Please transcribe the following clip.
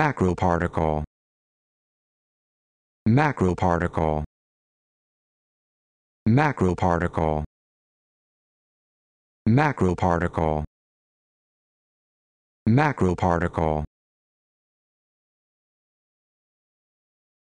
macroparticle macroparticle macroparticle macroparticle macroparticle